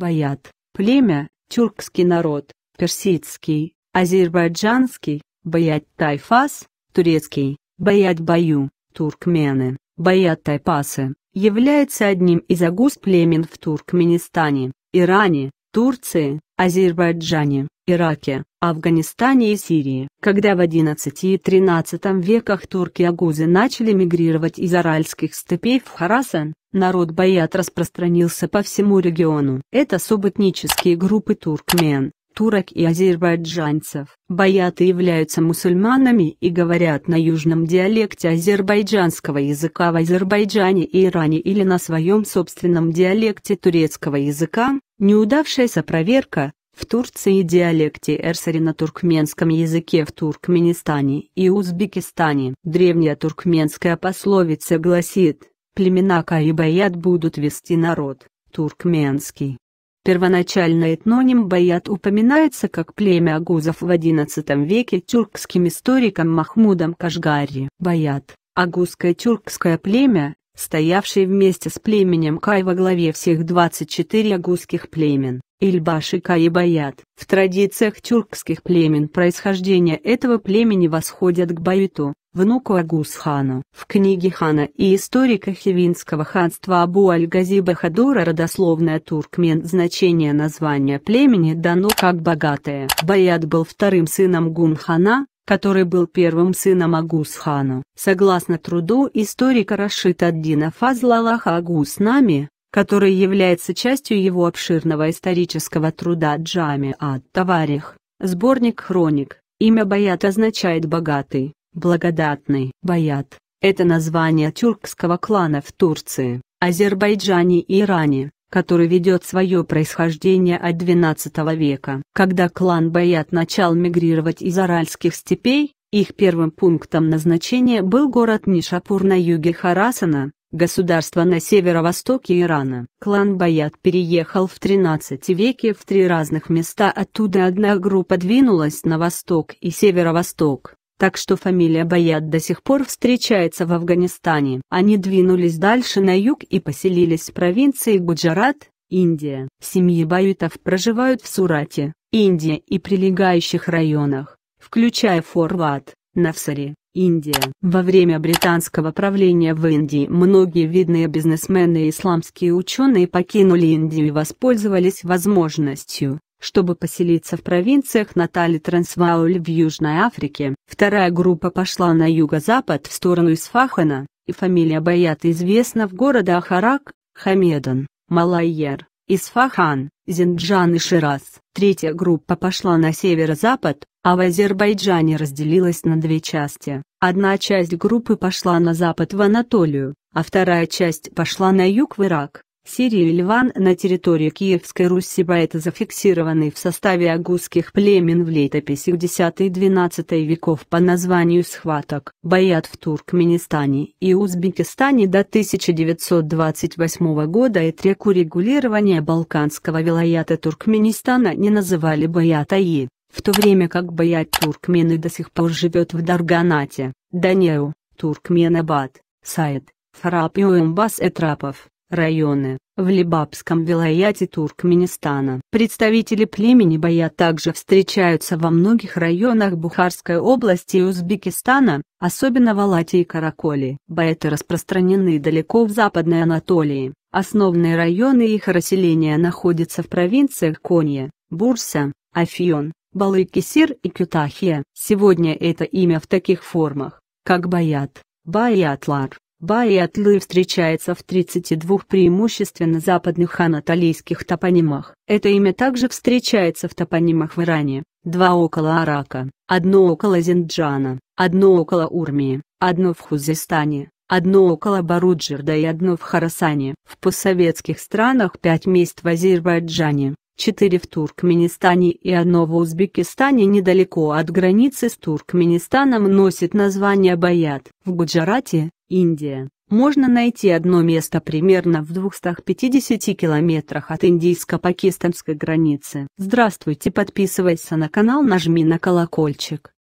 баят, племя, тюркский народ, персидский, азербайджанский, баят тайфас, турецкий, баят баю, туркмены, баят тайпасы, является одним из агус племен в Туркменистане, Иране, Турции, Азербайджане, Ираке, Афганистане и Сирии. Когда в XI и XIII веках турки-агузы начали мигрировать из Аральских степей в Харасан, народ Баят распространился по всему региону. Это субэтнические группы туркмен, турок и азербайджанцев. Баяты являются мусульманами и говорят на южном диалекте азербайджанского языка в Азербайджане и Иране или на своем собственном диалекте турецкого языка, Неудавшаяся проверка в Турции диалекте эрсери на туркменском языке в Туркменистане и Узбекистане. Древняя туркменская пословица гласит «Племена Каи-Баят будут вести народ, туркменский». Первоначально этноним Баят упоминается как племя агузов в XI веке тюркским историком Махмудом Кашгари. Баят – агузское тюркское племя, стоявший вместе с племенем Кай во главе всех 24 агузских племен, Ильбаш и Каибаят. В традициях тюркских племен происхождение этого племени восходит к Баюту, внуку Агус-хану. В книге хана и историка хивинского ханства Абу аль гази Хадора родословное туркмен значение названия племени дано как богатое. Баят был вторым сыном Гун-хана, который был первым сыном Агус-хана. Согласно труду историка Рашид Аддина Фазлалаха Агус-Нами, который является частью его обширного исторического труда Джами ад-Таварих, сборник хроник, имя Баят означает «богатый», «благодатный». Баят – это название тюркского клана в Турции, Азербайджане и Иране который ведет свое происхождение от XII века. Когда клан Баят начал мигрировать из Аральских степей, их первым пунктом назначения был город Нишапур на юге Харасана, государство на северо-востоке Ирана. Клан Баят переехал в XIII веке в три разных места, оттуда одна группа двинулась на восток и северо-восток, так что фамилия Баяд до сих пор встречается в Афганистане. Они двинулись дальше на юг и поселились в провинции Гуджарат, Индия. Семьи Баютов проживают в Сурате, Индия и прилегающих районах, включая Форват, Навсари, Индия. Во время британского правления в Индии многие видные бизнесмены и исламские ученые покинули Индию и воспользовались возможностью, чтобы поселиться в провинциях Натали Трансвауль в Южной Африке. Вторая группа пошла на юго-запад в сторону Исфахана, и фамилия Баята известна в городах Харак, Хамедан, Малайер, Исфахан, Зинджан и Шираз. Третья группа пошла на северо-запад, а в Азербайджане разделилась на две части. Одна часть группы пошла на запад в Анатолию, а вторая часть пошла на юг в Ирак. Сирия и Ливан на территории Киевской Руси поэты зафиксированы в составе агузских племен в летописях X-XII веков по названию схваток. Боят в Туркменистане и Узбекистане до 1928 года и треку регулирования Балканского вилаята Туркменистана не называли Баятаи, в то время как Баят Туркмены до сих пор живет в Дарганате, Данеу, Туркменабад, Саид, Фрап и Уэмбас Этрапов районы. В Либабском вилаяте Туркменистана. Представители племени Бая также встречаются во многих районах Бухарской области и Узбекистана, особенно в Алате и Караколе. Баяты распространены далеко в Западной Анатолии. Основные районы их расселения находятся в провинциях Конья, Бурса, Афьон, Балыкисир и Кютахия. Сегодня это имя в таких формах, как Баят, Баятлар, Баэтлы встречается в 32 преимущественно западных анатолийских топонимах. Это имя также встречается в топонимах в Иране, два около Арака, одно около Зинджана, одно около Урмии, одно в Хузистане, одно около Баруджерда и одно в Харасане. В постсоветских странах пять мест в Азербайджане, Четыре в Туркменистане и одно в Узбекистане недалеко от границы с Туркменистаном носит название Баят. В Гуджарате, Индия, можно найти одно место примерно в 250 километрах от индийско-пакистанской границы. Здравствуйте, подписывайся на канал, нажми на колокольчик.